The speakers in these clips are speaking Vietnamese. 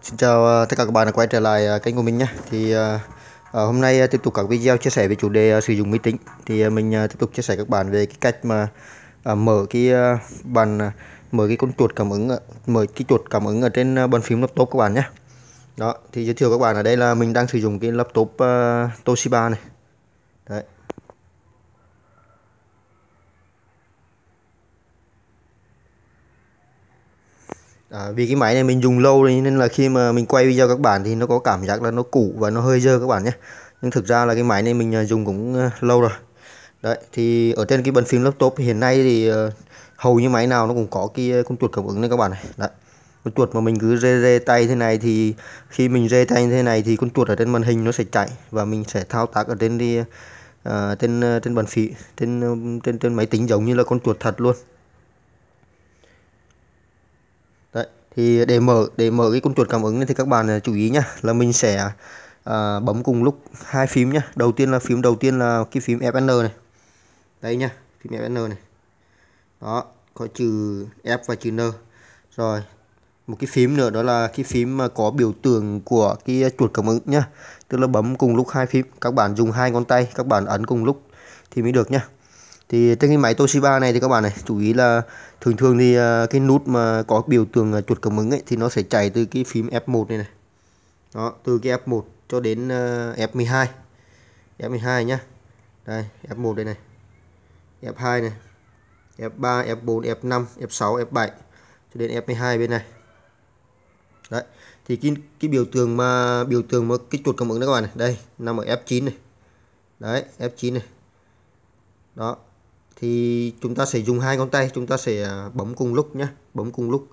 Xin chào ờ, tất cả các bạn đã quay trở lại ờ, kênh của mình nhé. Thì ờ, hôm nay tiếp tục các video chia sẻ về chủ đề sử dụng máy tính. Thì mình tiếp tục chia sẻ các bạn về cái cách mà mở cái bàn mở cái con chuột cảm ứng mở cái chuột cảm ứng ở trên bàn phím laptop các bạn nhé. Đó, thì giới thiệu các bạn ở đây là mình đang sử dụng cái laptop Toshiba này. à, vì cái máy này mình dùng lâu rồi nên là khi mà mình quay video các bạn thì nó có cảm giác là nó cũ và nó hơi dơ các bạn nhé nhưng thực ra là cái máy này mình à, dùng cũng à, lâu rồi đấy thì ở trên cái bàn phím laptop hiện nay thì à, hầu như máy nào nó cũng có cái con chuột cảm ứng này các bạn này đấy con chuột mà mình cứ rê rê tay thế này thì khi mình rê tay như thế này thì con chuột ở trên màn hình nó sẽ chạy và mình sẽ thao tác ở trên đi uh, trên trên bàn phím trên trên trên máy tính giống như là con chuột thật luôn thì để mở để mở cái con chuột cảm ứng này thì các bạn à, chú ý nhá là mình sẽ à, bấm cùng lúc hai phím nhá đầu tiên là phím đầu tiên là cái phím Fn này đây nhá phím Fn này đó có trừ F và trừ N rồi một cái phím nữa đó là cái phím mà có biểu tượng của cái chuột cảm ứng nhá tức là bấm cùng lúc hai phím các bạn dùng hai ngón tay các bạn ấn cùng lúc thì mới được nhá thì trên cái máy Toshiba này thì các bạn này chú ý là thường thường thì à, cái nút mà có biểu tượng à, chuột cảm ứng ấy thì nó sẽ chạy từ cái phím F1 này này đó từ cái F1 cho đến F12 à, F12 nhá đây F1 đây này F2 này F3 F4 F5 F6 F7 cho đến F12 bên này đấy thì cái cái biểu tượng mà biểu tượng mà cái chuột cảm ứng đó các bạn này đây nằm ở F9 này đấy F9 này đó thì chúng ta sẽ dùng hai ngón tay chúng ta sẽ à, bấm cùng lúc nhé bấm cùng lúc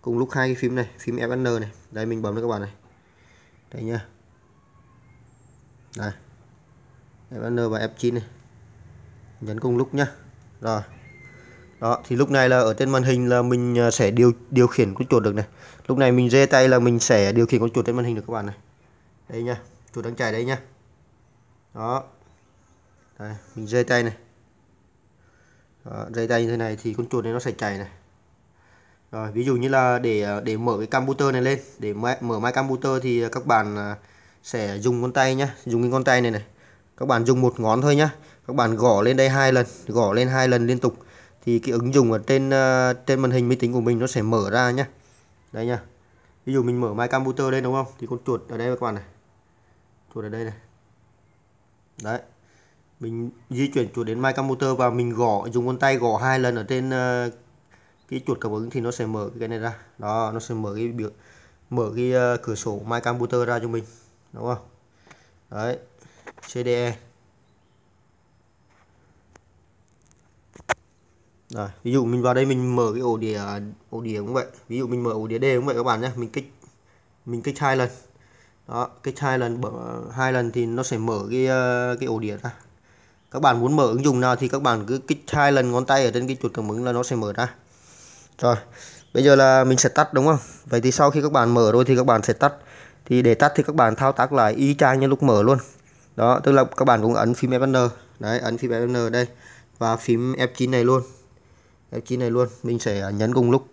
cùng lúc hai cái phím này phím Fn này đây mình bấm đây các bạn này đây nhá đây Fn và F9 này nhấn cùng lúc nhá rồi đó thì lúc này là ở trên màn hình là mình à, sẽ điều điều khiển con chuột được này lúc này mình rê tay là mình sẽ điều khiển con chuột trên màn hình được các bạn này đây nha chuột đang chạy đây nhá đó đây, mình rê tay này à, dây tay như thế này thì con chuột này nó sẽ chảy này rồi ví dụ như là để ờ, để mở cái computer này lên để mở, mở máy computer thì ờ, các bạn ờ, sẽ dùng con tay nhá dùng cái con tay này này các bạn dùng một ngón thôi nhá các bạn gõ lên đây hai lần gõ lên hai lần liên tục thì cái ứng dụng ở trên trên màn hình máy tính của mình nó sẽ mở ra nhá đây nhá ví dụ mình mở máy computer lên đúng không thì con chuột ở đây các bạn này chuột ở đây này đấy mình di chuyển chuột đến mica motor và mình gõ dùng con tay gõ hai lần ở trên uh, cái chuột cảm ứng thì nó sẽ mở cái này ra đó nó sẽ mở cái biểu mở cái uh, cửa sổ mica motor ra cho mình đúng không đấy CDE Rồi, ví dụ mình vào đây mình mở cái ổ đĩa ổ đĩa cũng vậy. Ví dụ mình mở ổ đĩa D cũng vậy các bạn nhé. Mình kích mình kích hai lần. Đó, kích hai lần ờ, hai lần thì nó sẽ mở cái cái ổ đĩa ra các bạn muốn mở ứng dụng nào thì các bạn cứ kích hai lần ngón tay ở trên cái chuột cảm ứng là nó sẽ mở ra rồi bây giờ là mình sẽ tắt đúng không vậy thì sau khi các bạn mở rồi thì các bạn sẽ tắt thì để tắt thì các bạn thao tác lại y chang như lúc mở luôn đó tức là các bạn cũng ấn phím F n đấy ấn phím F n đây và phím F9 này luôn F9 này luôn mình sẽ nhấn cùng lúc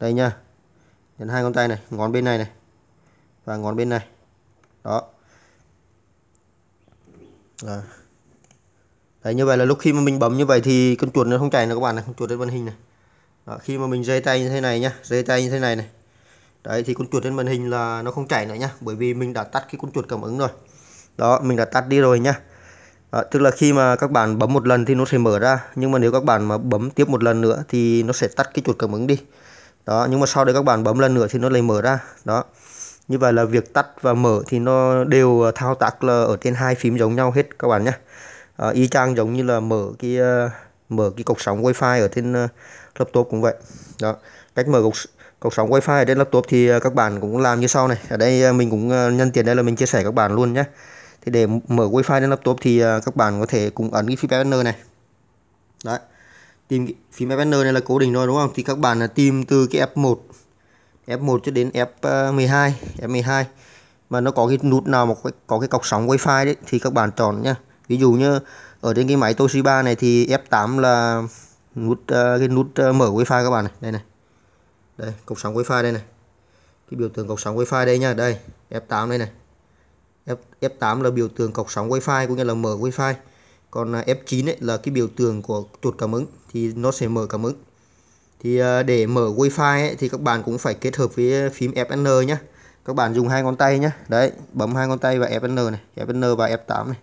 đây nha nhấn hai ngón tay này ngón bên này này và ngón bên này đó rồi. Đấy, như vậy là lúc khi mà mình bấm như vậy thì con chuột nó không chạy nữa các bạn này, con chuột lên màn hình này. Đó, khi mà mình dây tay như thế này nhá, dây tay như thế này này. Đấy thì con chuột trên màn hình là nó không chạy nữa nhá, bởi vì mình đã tắt cái con chuột cảm ứng rồi. Đó, mình đã tắt đi rồi nhá. Đó, tức là khi mà các bạn bấm một lần thì nó sẽ mở ra, nhưng mà nếu các bạn mà bấm tiếp một lần nữa thì nó sẽ tắt cái chuột cảm ứng đi. Đó, nhưng mà sau đấy các bạn bấm lần nữa thì nó lại mở ra. Đó. Như vậy là việc tắt và mở thì nó đều thao tác là ở trên hai phím giống nhau hết các bạn nhá à, y chang giống như là mở cái uh, mở cái cục sóng wifi ở trên uh, laptop cũng vậy đó cách mở cục cột sóng wifi ở trên laptop thì các bạn cũng làm như sau này ở đây mình cũng nhân tiện đây là mình chia sẻ các bạn luôn nhé thì để mở wifi trên laptop thì các bạn có thể cùng ấn cái phím banner này đấy tìm phím banner này là cố định rồi đúng không thì các bạn tìm từ cái F1 F1 cho đến F12 F12 mà nó có cái nút nào mà có cái cọc sóng wifi đấy thì các bạn chọn nhé ví dụ như ở trên cái máy Toshiba này thì F8 là nút ờ, cái nút ờ, mở wifi các bạn này đây này đây cột sóng wifi đây này cái biểu tượng cột sóng wifi đây nha đây F8 đây này F, F8 là biểu tượng cột sóng wifi cũng như là mở wifi còn ờ, F9 ấy là cái biểu tượng của chuột cảm ứng thì nó sẽ mở cảm ứng thì để mở wifi ấy, thì các bạn cũng phải kết hợp với phím Fn nhé các bạn dùng hai ngón tay nhé đấy bấm hai ngón tay và Fn này Fn và F8 này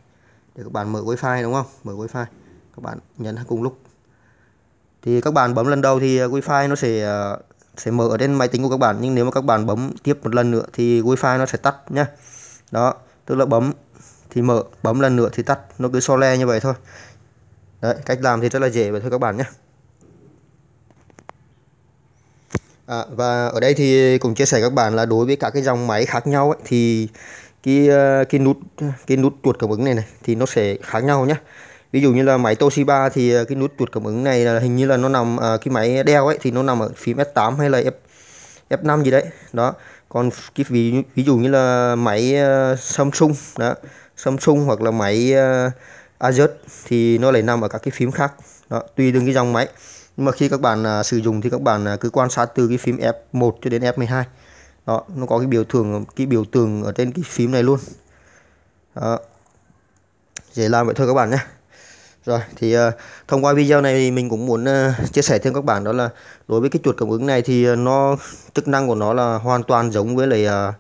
để các bạn mở wifi đúng không mở wifi các bạn nhấn cùng lúc thì các bạn bấm lần đầu thì à, wifi nó sẽ à, sẽ mở ở trên máy tính của các bạn nhưng nếu mà các bạn bấm tiếp một lần nữa thì wifi nó sẽ tắt nhá đó tức là bấm thì mở bấm lần nữa thì tắt nó cứ so le như vậy thôi đấy cách làm thì rất là dễ vậy thôi các bạn nhé à, và ở đây thì cũng chia sẻ các bạn là đối với các cái dòng máy khác nhau ấy, thì cái ờ, cái nút cái nút chuột cảm ứng này này thì nó sẽ khác nhau nhé ví dụ như là máy Toshiba thì ờ, cái nút chuột cảm ứng này là hình như là nó nằm à, cái máy đeo ấy thì nó nằm ở phím F8 hay là F F5 gì đấy đó còn cái ví ví dụ như là máy uh, Samsung đó Samsung hoặc là máy uh, Asus thì nó lại nằm ở các cái phím khác đó tùy từng cái dòng máy nhưng mà khi các bạn uh, sử dụng thì các bạn uh, cứ quan sát từ cái phím F1 cho đến F12 đó nó có cái biểu tượng cái biểu tượng ở trên cái phím này luôn đó. dễ làm vậy thôi các bạn nhé rồi thì uh, thông qua video này mình cũng muốn uh, chia sẻ thêm các bạn đó là đối với cái chuột cảm ứng này thì uh, nó chức năng của nó là hoàn toàn giống với lại uh,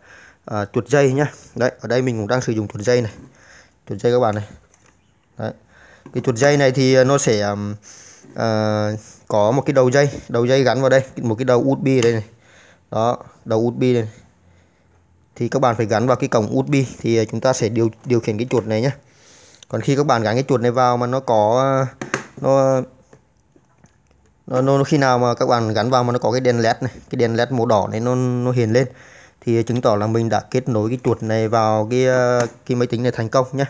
uh, chuột dây nhá. Đấy, ở đây mình cũng đang sử dụng chuột dây này. Chuột dây các bạn này. Đấy. Cái chuột dây này thì nó sẽ uh, có một cái đầu dây, đầu dây gắn vào đây, một cái đầu USB ở đây này đó đầu USB này thì các bạn phải gắn vào cái cổng USB thì à, chúng ta sẽ điều điều khiển cái chuột này nhé còn khi các bạn gắn cái chuột này vào mà nó có nó nó, nó khi nào mà các bạn gắn vào mà nó có cái đèn led này cái đèn led màu đỏ này nó nó hiện lên thì chứng tỏ là mình đã kết nối cái chuột này vào cái à, cái máy tính này thành công nhé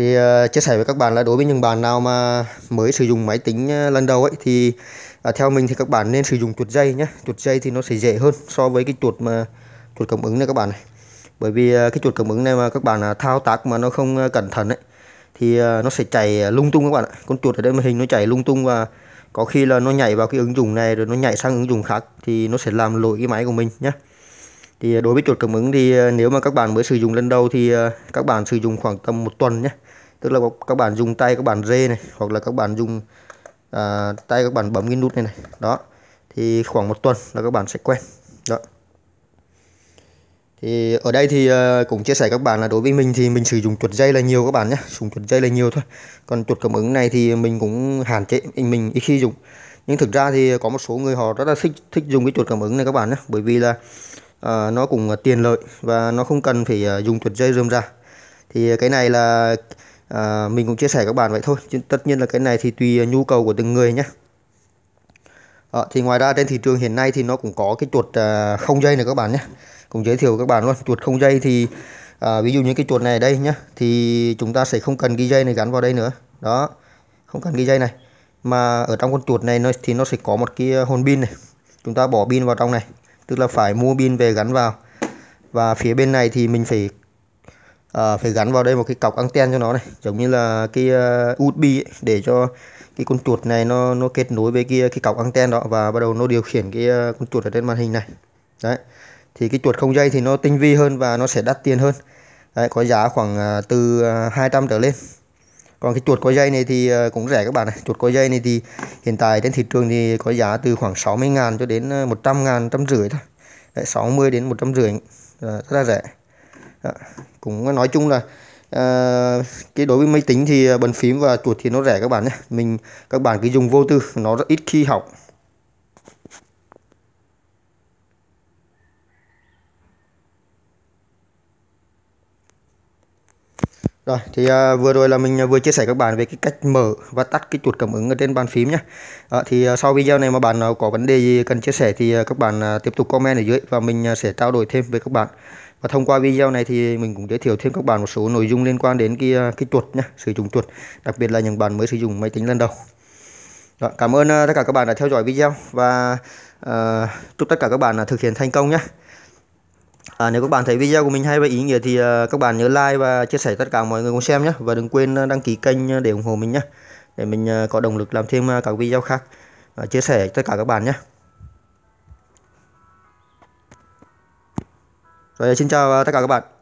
thì uh, chia sẻ với các bạn là đối với những bạn nào mà mới sử dụng máy tính ờ, lần đầu ấy thì uh, theo mình thì các bạn nên sử dụng chuột dây nhé chuột dây thì nó sẽ dễ hơn so với cái chuột mà chuột cảm ứng này các bạn này bởi vì uh, cái chuột cảm ứng này mà các bạn uh, thao tác mà nó không uh, cẩn thận ấy thì uh, nó sẽ chạy lung tung các bạn ạ con chuột ở đây màn hình nó chạy lung tung và có khi là nó nhảy vào cái ứng dụng này rồi nó nhảy sang ứng dụng khác thì nó sẽ làm lỗi cái máy của mình nhé thì đối với chuột cảm ứng thì nếu mà các bạn mới sử dụng lần đầu thì các bạn sử dụng khoảng tầm một tuần nhé tức là các bạn dùng tay các bạn rê này hoặc là các bạn dùng à, tay các bạn bấm cái nút này này đó thì khoảng một tuần là các bạn sẽ quen đó thì ở đây thì à, cũng chia sẻ các bạn là đối với mình thì mình sử dụng chuột dây là nhiều các bạn nhé dùng chuột dây là nhiều thôi còn chuột cảm ứng này thì mình cũng hạn chế mình ít khi dùng nhưng thực ra thì có một số người họ rất là thích thích dùng cái chuột cảm ứng này các bạn nhé bởi vì là à, nó cũng à, tiền lợi và nó không cần phải à, dùng chuột dây rơm ra thì cái này là à, mình cũng chia sẻ các bạn vậy thôi chứ tất nhiên là cái này thì tùy nhu cầu của từng người nhé à, ờ, thì ngoài ra trên thị trường hiện nay thì nó cũng có cái chuột à, không dây này các bạn nhé cũng giới thiệu các bạn luôn chuột không dây thì à, ví dụ như cái chuột này đây nhé thì chúng ta sẽ không cần cái dây này gắn vào đây nữa đó không cần cái dây này mà ở trong con chuột này nó thì nó sẽ có một cái hồn pin này chúng ta bỏ pin vào trong này tức là phải mua pin về gắn vào và phía bên này thì mình phải à, phải gắn vào đây một cái cọc anten cho nó này giống như là cái uh, USB ấy, để cho cái con chuột này nó nó kết nối với cái cái cọc anten đó và bắt đầu nó điều khiển cái uh, con chuột ở trên màn hình này đấy thì cái chuột không dây thì nó tinh vi hơn và nó sẽ đắt tiền hơn đấy, có giá khoảng uh, từ uh, 200 trở lên còn cái chuột có dây này thì cũng rẻ các bạn này chuột có dây này thì hiện tại trên thị trường thì có giá từ khoảng 60 ngàn cho đến 100 ngàn trăm rưỡi thôi đấy, 60 đến 150 rưỡi rất là rẻ cũng nói chung là à, cái đối với máy tính thì ờ, bàn phím và chuột thì nó rẻ các bạn nhé mình các bạn cứ dùng vô tư nó rất ít khi học Rồi thì uh, vừa rồi là mình à, vừa chia sẻ các bạn về cái cách mở và tắt cái chuột cảm ứng ở trên bàn phím nhé. À, thì uh, sau video này mà bạn uh, có vấn đề gì cần chia sẻ thì uh, các bạn uh, tiếp tục comment ở dưới và mình uh, sẽ trao đổi thêm với các bạn. Và thông qua video này thì mình cũng giới thiệu thêm các bạn một số nội dung liên quan đến cái cái chuột nhé, sử dụng chuột, đặc biệt là những bạn mới sử dụng máy tính lần đầu. Rồi, cảm ơn uh, tất cả các bạn đã theo dõi video và uh, chúc tất cả các bạn uh, thực hiện thành công nhé. À, nếu các bạn thấy video của mình hay và ý nghĩa thì à, các bạn nhớ like và chia sẻ tất cả mọi người cùng xem nhé. Và đừng quên à, đăng ký kênh để ủng hộ mình nhé. Để mình à, có động lực làm thêm các video khác. Uh, chia sẻ tất cả các bạn nhé. Rồi, xin chào tất cả các bạn.